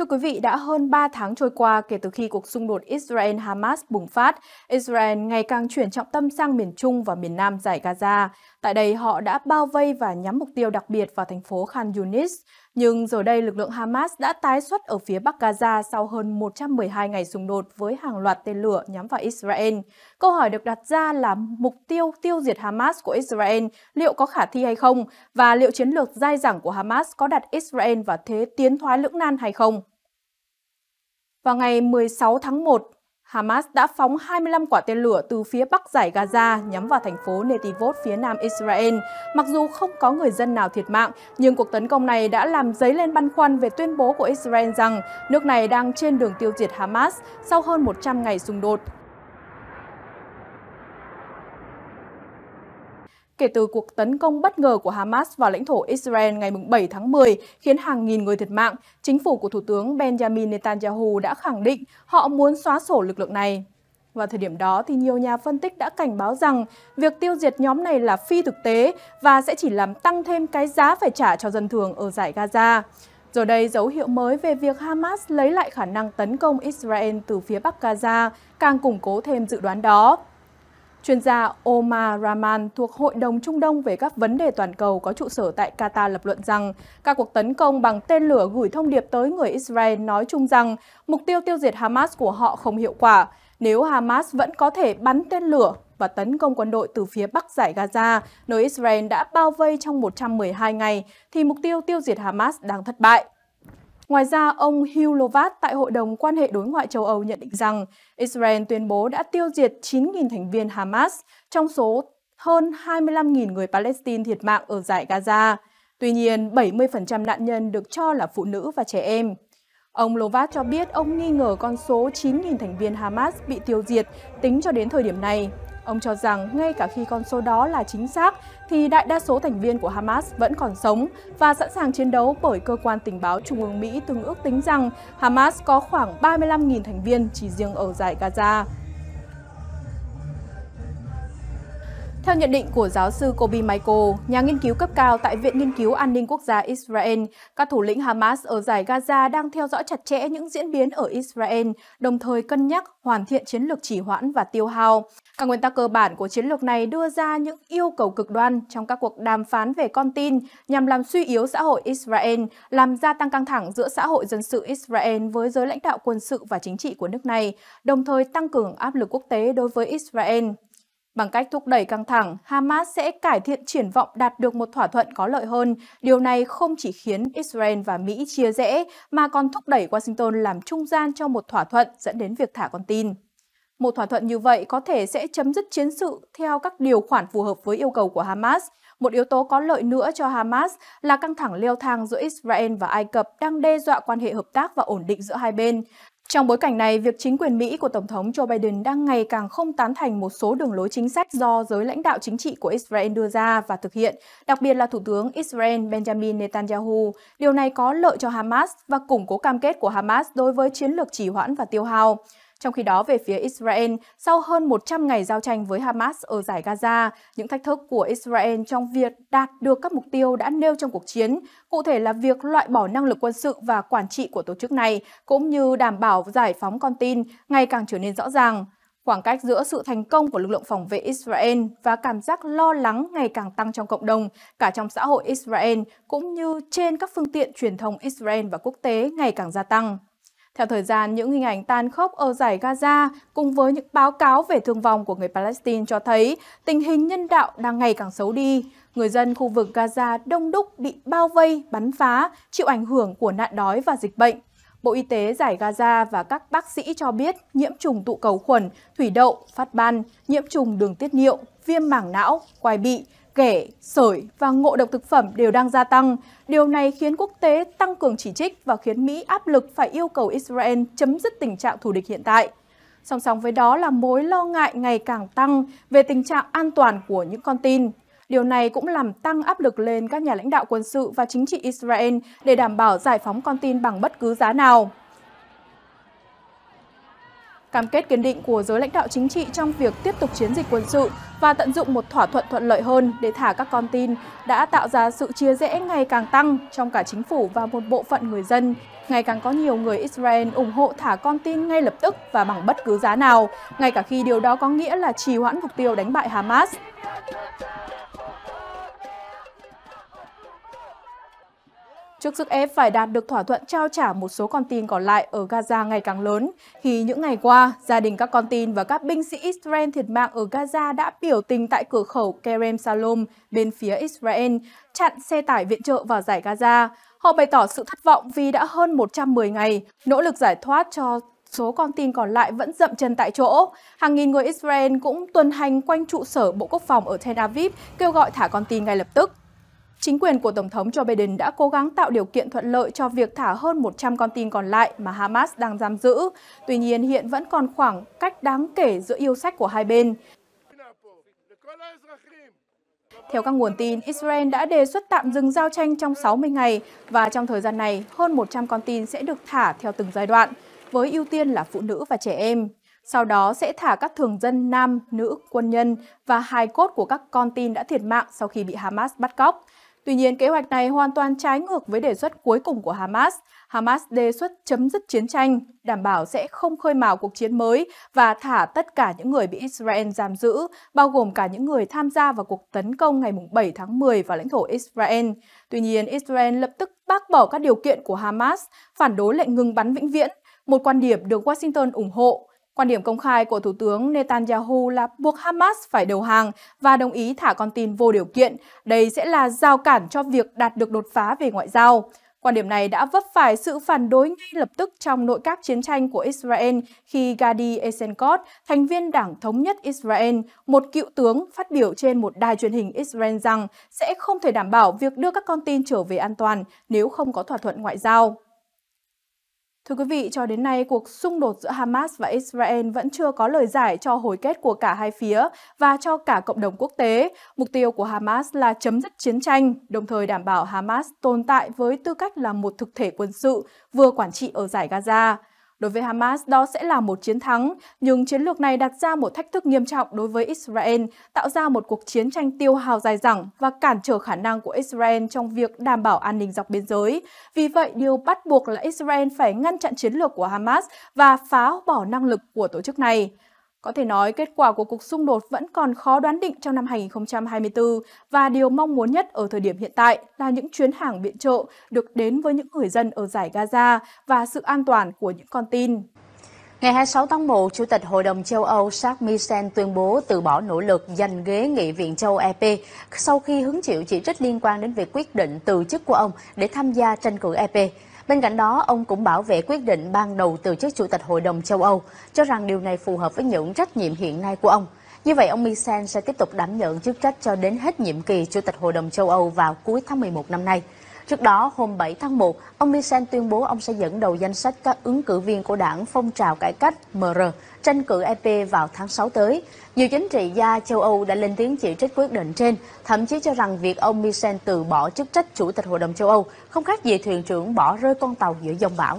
Thưa quý vị, đã hơn 3 tháng trôi qua kể từ khi cuộc xung đột Israel-Hamas bùng phát, Israel ngày càng chuyển trọng tâm sang miền Trung và miền Nam giải Gaza. Tại đây, họ đã bao vây và nhắm mục tiêu đặc biệt vào thành phố Khan Yunis. Nhưng giờ đây, lực lượng Hamas đã tái xuất ở phía Bắc Gaza sau hơn 112 ngày xung đột với hàng loạt tên lửa nhắm vào Israel. Câu hỏi được đặt ra là mục tiêu tiêu diệt Hamas của Israel liệu có khả thi hay không và liệu chiến lược dai dẳng của Hamas có đặt Israel vào thế tiến thoái lưỡng nan hay không? Vào ngày 16 tháng 1, Hamas đã phóng 25 quả tên lửa từ phía bắc giải Gaza nhắm vào thành phố Netivot phía nam Israel. Mặc dù không có người dân nào thiệt mạng, nhưng cuộc tấn công này đã làm dấy lên băn khoăn về tuyên bố của Israel rằng nước này đang trên đường tiêu diệt Hamas sau hơn 100 ngày xung đột. kể từ cuộc tấn công bất ngờ của Hamas vào lãnh thổ Israel ngày 7 tháng 10 khiến hàng nghìn người thiệt mạng, chính phủ của Thủ tướng Benjamin Netanyahu đã khẳng định họ muốn xóa sổ lực lượng này. Vào thời điểm đó, thì nhiều nhà phân tích đã cảnh báo rằng việc tiêu diệt nhóm này là phi thực tế và sẽ chỉ làm tăng thêm cái giá phải trả cho dân thường ở giải Gaza. Rồi đây, dấu hiệu mới về việc Hamas lấy lại khả năng tấn công Israel từ phía Bắc Gaza càng củng cố thêm dự đoán đó. Chuyên gia Omar Rahman thuộc Hội đồng Trung Đông về các vấn đề toàn cầu có trụ sở tại Qatar lập luận rằng các cuộc tấn công bằng tên lửa gửi thông điệp tới người Israel nói chung rằng mục tiêu tiêu diệt Hamas của họ không hiệu quả nếu Hamas vẫn có thể bắn tên lửa và tấn công quân đội từ phía bắc giải Gaza, nơi Israel đã bao vây trong 112 ngày, thì mục tiêu tiêu diệt Hamas đang thất bại. Ngoài ra, ông Hugh Lovat tại Hội đồng quan hệ đối ngoại châu Âu nhận định rằng Israel tuyên bố đã tiêu diệt 9.000 thành viên Hamas, trong số hơn 25.000 người Palestine thiệt mạng ở giải Gaza. Tuy nhiên, 70% nạn nhân được cho là phụ nữ và trẻ em. Ông Lovat cho biết ông nghi ngờ con số 9.000 thành viên Hamas bị tiêu diệt tính cho đến thời điểm này. Ông cho rằng ngay cả khi con số đó là chính xác thì đại đa số thành viên của Hamas vẫn còn sống và sẵn sàng chiến đấu bởi cơ quan tình báo Trung ương Mỹ từng ước tính rằng Hamas có khoảng 35.000 thành viên chỉ riêng ở giải Gaza. Theo nhận định của giáo sư Kobe Michael, nhà nghiên cứu cấp cao tại Viện Nghiên cứu An ninh Quốc gia Israel, các thủ lĩnh Hamas ở giải Gaza đang theo dõi chặt chẽ những diễn biến ở Israel, đồng thời cân nhắc hoàn thiện chiến lược chỉ hoãn và tiêu hao. Các nguyên tắc cơ bản của chiến lược này đưa ra những yêu cầu cực đoan trong các cuộc đàm phán về con tin nhằm làm suy yếu xã hội Israel, làm gia tăng căng thẳng giữa xã hội dân sự Israel với giới lãnh đạo quân sự và chính trị của nước này, đồng thời tăng cường áp lực quốc tế đối với Israel. Bằng cách thúc đẩy căng thẳng, Hamas sẽ cải thiện triển vọng đạt được một thỏa thuận có lợi hơn. Điều này không chỉ khiến Israel và Mỹ chia rẽ, mà còn thúc đẩy Washington làm trung gian cho một thỏa thuận dẫn đến việc thả con tin. Một thỏa thuận như vậy có thể sẽ chấm dứt chiến sự theo các điều khoản phù hợp với yêu cầu của Hamas. Một yếu tố có lợi nữa cho Hamas là căng thẳng leo thang giữa Israel và Ai Cập đang đe dọa quan hệ hợp tác và ổn định giữa hai bên. Trong bối cảnh này, việc chính quyền Mỹ của Tổng thống Joe Biden đang ngày càng không tán thành một số đường lối chính sách do giới lãnh đạo chính trị của Israel đưa ra và thực hiện, đặc biệt là Thủ tướng Israel Benjamin Netanyahu. Điều này có lợi cho Hamas và củng cố cam kết của Hamas đối với chiến lược trì hoãn và tiêu hao. Trong khi đó, về phía Israel, sau hơn 100 ngày giao tranh với Hamas ở giải Gaza, những thách thức của Israel trong việc đạt được các mục tiêu đã nêu trong cuộc chiến, cụ thể là việc loại bỏ năng lực quân sự và quản trị của tổ chức này, cũng như đảm bảo giải phóng con tin, ngày càng trở nên rõ ràng. Khoảng cách giữa sự thành công của lực lượng phòng vệ Israel và cảm giác lo lắng ngày càng tăng trong cộng đồng, cả trong xã hội Israel cũng như trên các phương tiện truyền thông Israel và quốc tế ngày càng gia tăng. Theo thời gian, những hình ảnh tan khốc ở giải Gaza cùng với những báo cáo về thương vong của người Palestine cho thấy tình hình nhân đạo đang ngày càng xấu đi. Người dân khu vực Gaza đông đúc bị bao vây, bắn phá, chịu ảnh hưởng của nạn đói và dịch bệnh. Bộ Y tế giải Gaza và các bác sĩ cho biết nhiễm trùng tụ cầu khuẩn, thủy đậu, phát ban, nhiễm trùng đường tiết niệu, viêm màng não, quai bị, ghẻ, sởi và ngộ độc thực phẩm đều đang gia tăng. Điều này khiến quốc tế tăng cường chỉ trích và khiến Mỹ áp lực phải yêu cầu Israel chấm dứt tình trạng thù địch hiện tại. Song song với đó là mối lo ngại ngày càng tăng về tình trạng an toàn của những con tin. Điều này cũng làm tăng áp lực lên các nhà lãnh đạo quân sự và chính trị Israel để đảm bảo giải phóng con tin bằng bất cứ giá nào. Cam kết kiên định của giới lãnh đạo chính trị trong việc tiếp tục chiến dịch quân sự và tận dụng một thỏa thuận thuận lợi hơn để thả các con tin đã tạo ra sự chia rẽ ngày càng tăng trong cả chính phủ và một bộ phận người dân. Ngày càng có nhiều người Israel ủng hộ thả con tin ngay lập tức và bằng bất cứ giá nào, ngay cả khi điều đó có nghĩa là trì hoãn mục tiêu đánh bại Hamas. trước sức ép phải đạt được thỏa thuận trao trả một số con tin còn lại ở Gaza ngày càng lớn, khi những ngày qua, gia đình các con tin và các binh sĩ Israel thiệt mạng ở Gaza đã biểu tình tại cửa khẩu Kerem Salom bên phía Israel, chặn xe tải viện trợ vào giải Gaza. Họ bày tỏ sự thất vọng vì đã hơn 110 ngày, nỗ lực giải thoát cho số con tin còn lại vẫn dậm chân tại chỗ. Hàng nghìn người Israel cũng tuần hành quanh trụ sở Bộ Quốc phòng ở Tel Aviv kêu gọi thả con tin ngay lập tức. Chính quyền của Tổng thống Joe Biden đã cố gắng tạo điều kiện thuận lợi cho việc thả hơn 100 con tin còn lại mà Hamas đang giam giữ. Tuy nhiên, hiện vẫn còn khoảng cách đáng kể giữa yêu sách của hai bên. Theo các nguồn tin, Israel đã đề xuất tạm dừng giao tranh trong 60 ngày và trong thời gian này, hơn 100 con tin sẽ được thả theo từng giai đoạn, với ưu tiên là phụ nữ và trẻ em. Sau đó sẽ thả các thường dân nam, nữ, quân nhân và hài cốt của các con tin đã thiệt mạng sau khi bị Hamas bắt cóc. Tuy nhiên, kế hoạch này hoàn toàn trái ngược với đề xuất cuối cùng của Hamas. Hamas đề xuất chấm dứt chiến tranh, đảm bảo sẽ không khơi mào cuộc chiến mới và thả tất cả những người bị Israel giam giữ, bao gồm cả những người tham gia vào cuộc tấn công ngày 7 tháng 10 vào lãnh thổ Israel. Tuy nhiên, Israel lập tức bác bỏ các điều kiện của Hamas, phản đối lệnh ngừng bắn vĩnh viễn, một quan điểm được Washington ủng hộ Quan điểm công khai của Thủ tướng Netanyahu là buộc Hamas phải đầu hàng và đồng ý thả con tin vô điều kiện. Đây sẽ là rào cản cho việc đạt được đột phá về ngoại giao. Quan điểm này đã vấp phải sự phản đối ngay lập tức trong nội các chiến tranh của Israel khi Gadi Eisenkot, thành viên Đảng Thống nhất Israel, một cựu tướng phát biểu trên một đài truyền hình Israel rằng sẽ không thể đảm bảo việc đưa các con tin trở về an toàn nếu không có thỏa thuận ngoại giao. Thưa quý vị, cho đến nay, cuộc xung đột giữa Hamas và Israel vẫn chưa có lời giải cho hồi kết của cả hai phía và cho cả cộng đồng quốc tế. Mục tiêu của Hamas là chấm dứt chiến tranh, đồng thời đảm bảo Hamas tồn tại với tư cách là một thực thể quân sự vừa quản trị ở giải Gaza. Đối với Hamas, đó sẽ là một chiến thắng, nhưng chiến lược này đặt ra một thách thức nghiêm trọng đối với Israel, tạo ra một cuộc chiến tranh tiêu hào dài dẳng và cản trở khả năng của Israel trong việc đảm bảo an ninh dọc biên giới. Vì vậy, điều bắt buộc là Israel phải ngăn chặn chiến lược của Hamas và phá bỏ năng lực của tổ chức này. Có thể nói, kết quả của cuộc xung đột vẫn còn khó đoán định trong năm 2024 và điều mong muốn nhất ở thời điểm hiện tại là những chuyến hàng viện trợ được đến với những người dân ở giải Gaza và sự an toàn của những con tin. Ngày 26 tháng 1, Chủ tịch Hội đồng châu Âu Charles Michel tuyên bố từ bỏ nỗ lực giành ghế nghị viện châu EP sau khi hứng chịu chỉ trích liên quan đến việc quyết định từ chức của ông để tham gia tranh cử EP. Bên cạnh đó, ông cũng bảo vệ quyết định ban đầu từ chức Chủ tịch Hội đồng châu Âu, cho rằng điều này phù hợp với những trách nhiệm hiện nay của ông. Như vậy, ông Michel sẽ tiếp tục đảm nhận chức trách cho đến hết nhiệm kỳ Chủ tịch Hội đồng châu Âu vào cuối tháng 11 năm nay. Trước đó, hôm 7 tháng 1, ông Michel tuyên bố ông sẽ dẫn đầu danh sách các ứng cử viên của đảng phong trào cải cách MR tranh cử EP vào tháng 6 tới. Nhiều chính trị gia châu Âu đã lên tiếng chỉ trích quyết định trên, thậm chí cho rằng việc ông Michel từ bỏ chức trách Chủ tịch Hội đồng châu Âu không khác gì thuyền trưởng bỏ rơi con tàu giữa dòng bão.